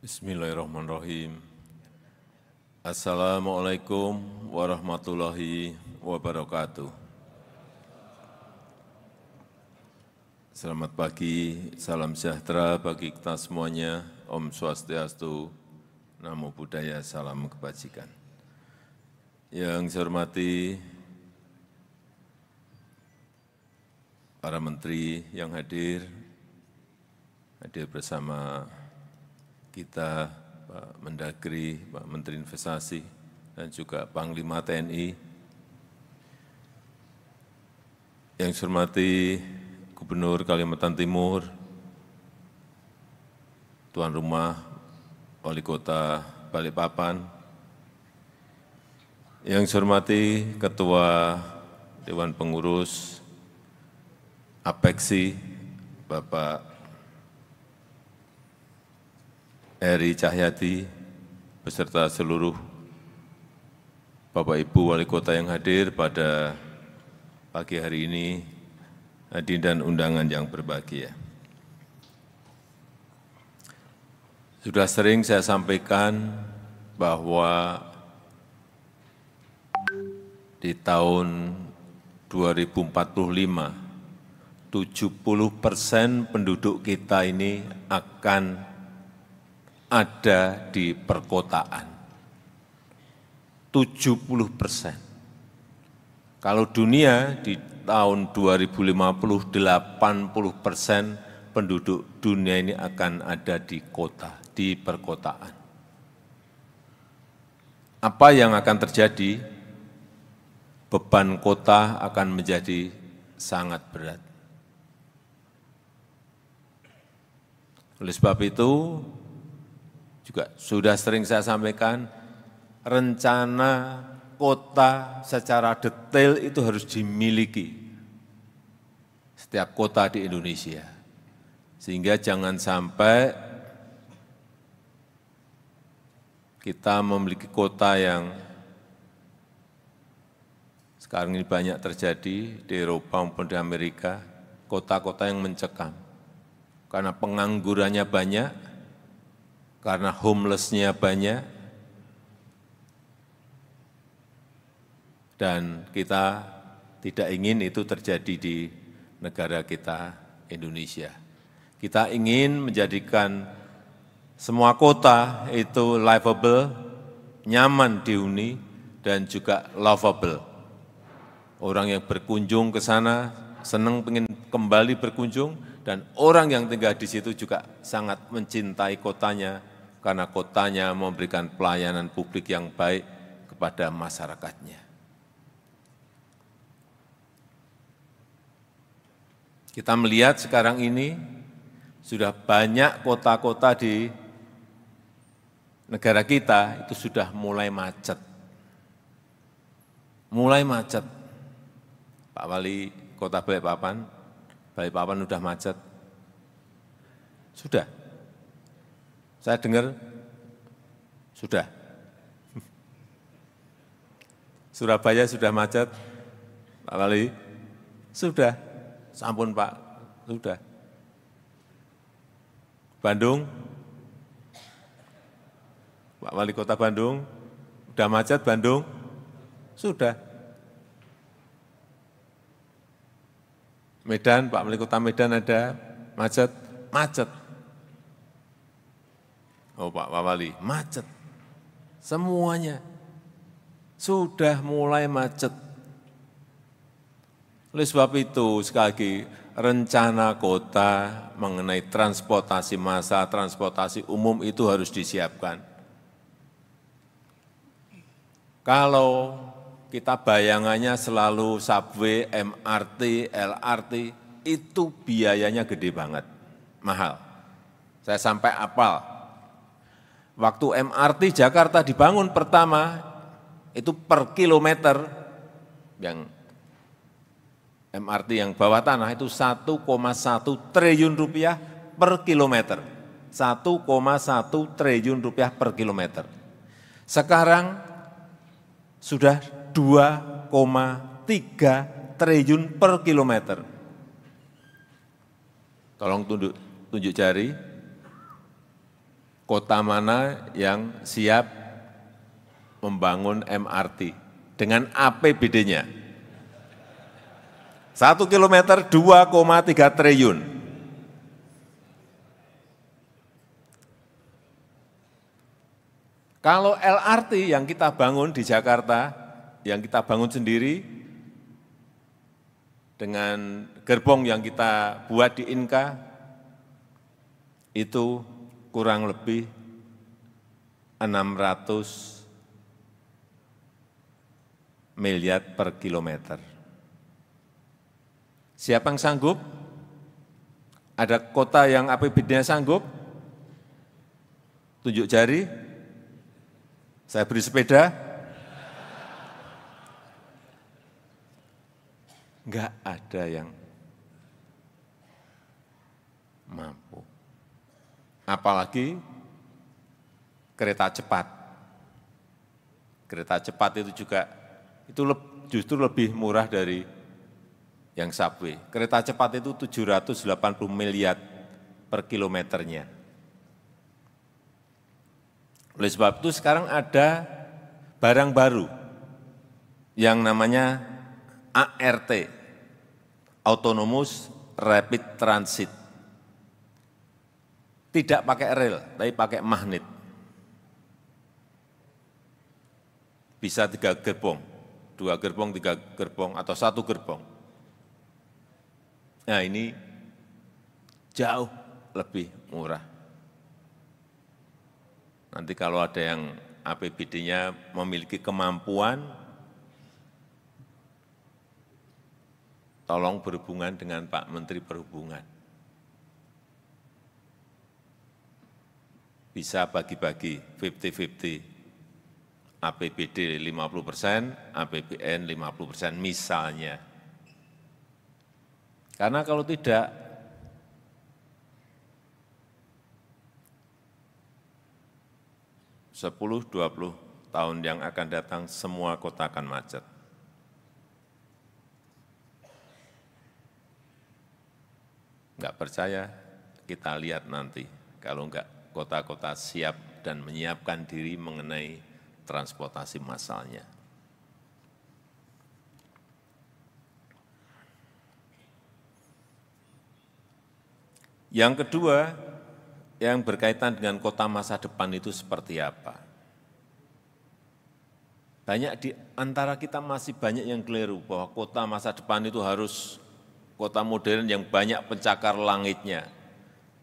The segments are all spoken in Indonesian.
Bismillahirrahmanirrahim. Assalamualaikum warahmatullahi wabarakatuh. Selamat pagi, salam sejahtera bagi kita semuanya. Om Swastiastu, Namo Buddhaya, salam kebajikan. Yang saya hormati para menteri yang hadir, hadir bersama kita, Pak Mendagri, Pak Menteri Investasi, dan juga Panglima TNI. Yang saya hormati Gubernur Kalimantan Timur, Tuan Rumah Wali Kota Balikpapan, yang saya hormati Ketua Dewan Pengurus Apeksi, Bapak Eri Cahyati, beserta seluruh Bapak Ibu Wali Kota yang hadir pada pagi hari ini, hadir dan undangan yang berbahagia. Sudah sering saya sampaikan bahwa di tahun 2045, 70 persen penduduk kita ini akan ada di perkotaan. 70 persen. Kalau dunia di tahun 2050, 80 persen penduduk dunia ini akan ada di kota, di perkotaan. Apa yang akan terjadi? Beban kota akan menjadi sangat berat. Oleh sebab itu, juga sudah sering saya sampaikan, rencana kota secara detail itu harus dimiliki setiap kota di Indonesia. Sehingga jangan sampai kita memiliki kota yang sekarang ini banyak terjadi di Eropa maupun di Amerika, kota-kota yang mencekam. Karena penganggurannya banyak, karena homeless-nya banyak, dan kita tidak ingin itu terjadi di negara kita, Indonesia. Kita ingin menjadikan semua kota itu livable, nyaman dihuni, dan juga lovable. Orang yang berkunjung ke sana senang ingin kembali berkunjung, dan orang yang tinggal di situ juga sangat mencintai kotanya, karena kotanya memberikan pelayanan publik yang baik kepada masyarakatnya. Kita melihat sekarang ini sudah banyak kota-kota di negara kita itu sudah mulai macet. Mulai macet. Pak Wali Kota Balikpapan, Balikpapan sudah macet. Sudah. Saya dengar sudah. Surabaya sudah macet, Pak Wali? Sudah. Sampun Pak, sudah. Bandung? Pak Wali Kota Bandung? Sudah macet Bandung? Sudah. Medan, Pak Wali Kota Medan ada macet? Macet oh Pak Wawali, macet. Semuanya sudah mulai macet. Oleh sebab itu, sekali lagi, rencana kota mengenai transportasi massa, transportasi umum itu harus disiapkan. Kalau kita bayangannya selalu subway, MRT, LRT, itu biayanya gede banget, mahal. Saya sampai apal, Waktu MRT Jakarta dibangun pertama, itu per kilometer yang MRT yang bawah tanah itu 1,1 triliun rupiah per kilometer. 1,1 triliun rupiah per kilometer. Sekarang sudah 2,3 triliun per kilometer. Tolong tunjuk, tunjuk jari kota mana yang siap membangun MRT dengan APBD-nya. Satu kilometer 2,3 triliun. Kalau LRT yang kita bangun di Jakarta, yang kita bangun sendiri, dengan gerbong yang kita buat di Inka, itu kurang lebih 600 miliar per kilometer. Siapa yang sanggup? Ada kota yang APBD-nya sanggup? Tunjuk jari. Saya beri sepeda. Enggak ada yang mampu apalagi kereta cepat. Kereta cepat itu juga itu justru lebih murah dari yang subway. Kereta cepat itu 780 miliar per kilometernya. Oleh sebab itu sekarang ada barang baru yang namanya ART, Autonomous Rapid Transit tidak pakai rel, tapi pakai magnet. Bisa tiga gerbong, dua gerbong, tiga gerbong, atau satu gerbong. Nah ini jauh lebih murah. Nanti kalau ada yang APBD-nya memiliki kemampuan, tolong berhubungan dengan Pak Menteri Perhubungan. bisa bagi-bagi 50-50, APBD 50 persen, APBN 50 persen misalnya. Karena kalau tidak, sepuluh dua puluh tahun yang akan datang semua kota akan macet. Enggak percaya, kita lihat nanti. Kalau enggak kota-kota siap dan menyiapkan diri mengenai transportasi massalnya. Yang kedua, yang berkaitan dengan kota masa depan itu seperti apa? Banyak di antara kita masih banyak yang keliru bahwa kota masa depan itu harus kota modern yang banyak pencakar langitnya,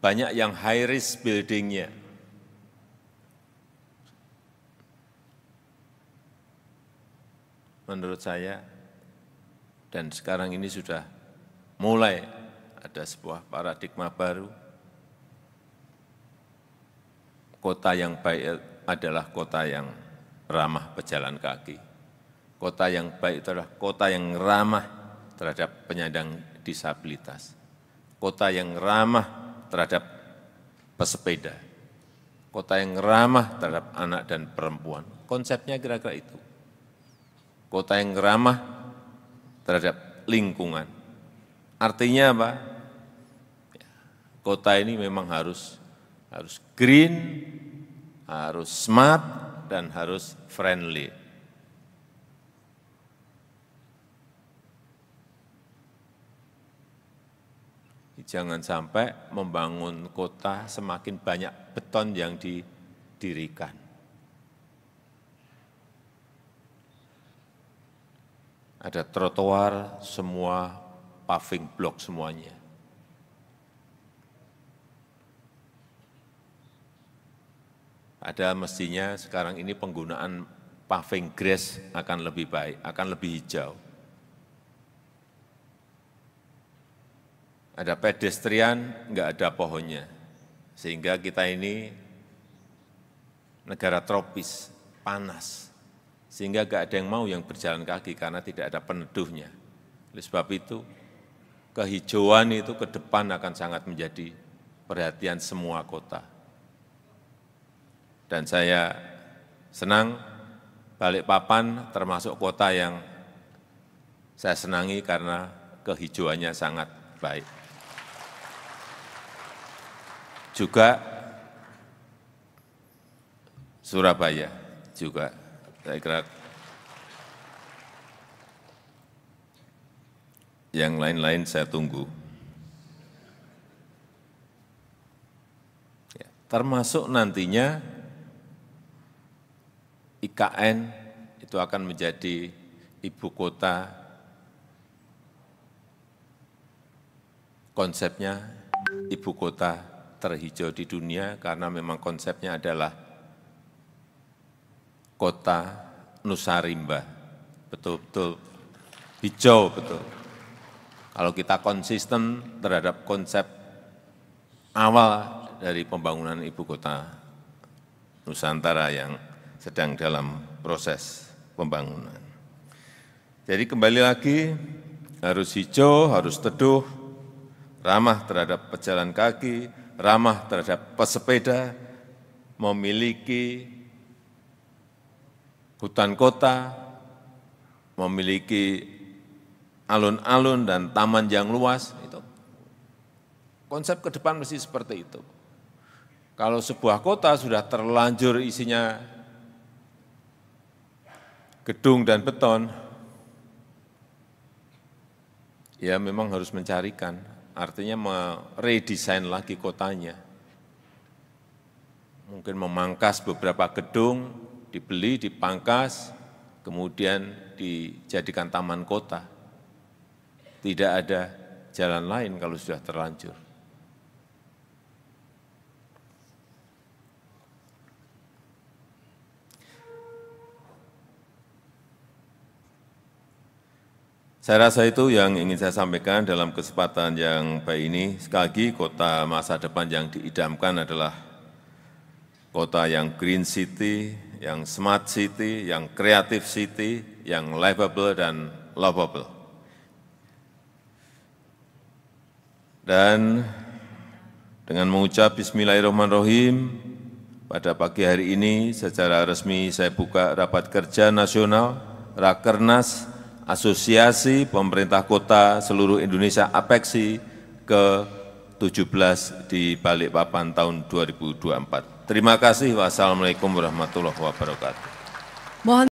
banyak yang high risk buildingnya, Menurut saya, dan sekarang ini sudah mulai ada sebuah paradigma baru, kota yang baik adalah kota yang ramah pejalan kaki. Kota yang baik adalah kota yang ramah terhadap penyandang disabilitas. Kota yang ramah terhadap pesepeda, kota yang ramah terhadap anak dan perempuan. Konsepnya kira-kira itu. Kota yang ramah terhadap lingkungan. Artinya apa? Ya, kota ini memang harus harus green, harus smart, dan harus friendly. Jangan sampai membangun kota semakin banyak beton yang didirikan. Ada trotoar semua, paving block semuanya. Ada mestinya sekarang ini penggunaan paving grass akan lebih baik, akan lebih hijau. ada pedestrian, enggak ada pohonnya. Sehingga kita ini negara tropis, panas. Sehingga enggak ada yang mau yang berjalan kaki karena tidak ada peneduhnya. Oleh sebab itu, kehijauan itu ke depan akan sangat menjadi perhatian semua kota. Dan saya senang Balikpapan termasuk kota yang saya senangi karena kehijauannya sangat baik juga Surabaya juga saya kira yang lain-lain saya tunggu. Ya, termasuk nantinya IKN itu akan menjadi ibu kota konsepnya ibu kota terhijau di dunia karena memang konsepnya adalah kota Nusarimba. Betul-betul hijau, betul. Kalau kita konsisten terhadap konsep awal dari pembangunan ibu kota Nusantara yang sedang dalam proses pembangunan. Jadi kembali lagi, harus hijau, harus teduh, ramah terhadap pejalan kaki, ramah terhadap pesepeda, memiliki hutan kota, memiliki alun-alun dan taman yang luas, itu konsep ke depan mesti seperti itu. Kalau sebuah kota sudah terlanjur isinya gedung dan beton, ya memang harus mencarikan artinya meredesain lagi kotanya. Mungkin memangkas beberapa gedung, dibeli, dipangkas, kemudian dijadikan taman kota. Tidak ada jalan lain kalau sudah terlanjur. Saya rasa itu yang ingin saya sampaikan dalam kesempatan yang baik ini. Sekali lagi, kota masa depan yang diidamkan adalah kota yang green city, yang smart city, yang creative city, yang livable dan lovable. Dan dengan mengucap bismillahirrahmanirrahim, pada pagi hari ini secara resmi saya buka rapat kerja nasional Rakernas Asosiasi Pemerintah Kota seluruh Indonesia APEKSI ke-17 di Balikpapan tahun 2024. Terima kasih. Wassalamualaikum warahmatullahi wabarakatuh. Mohon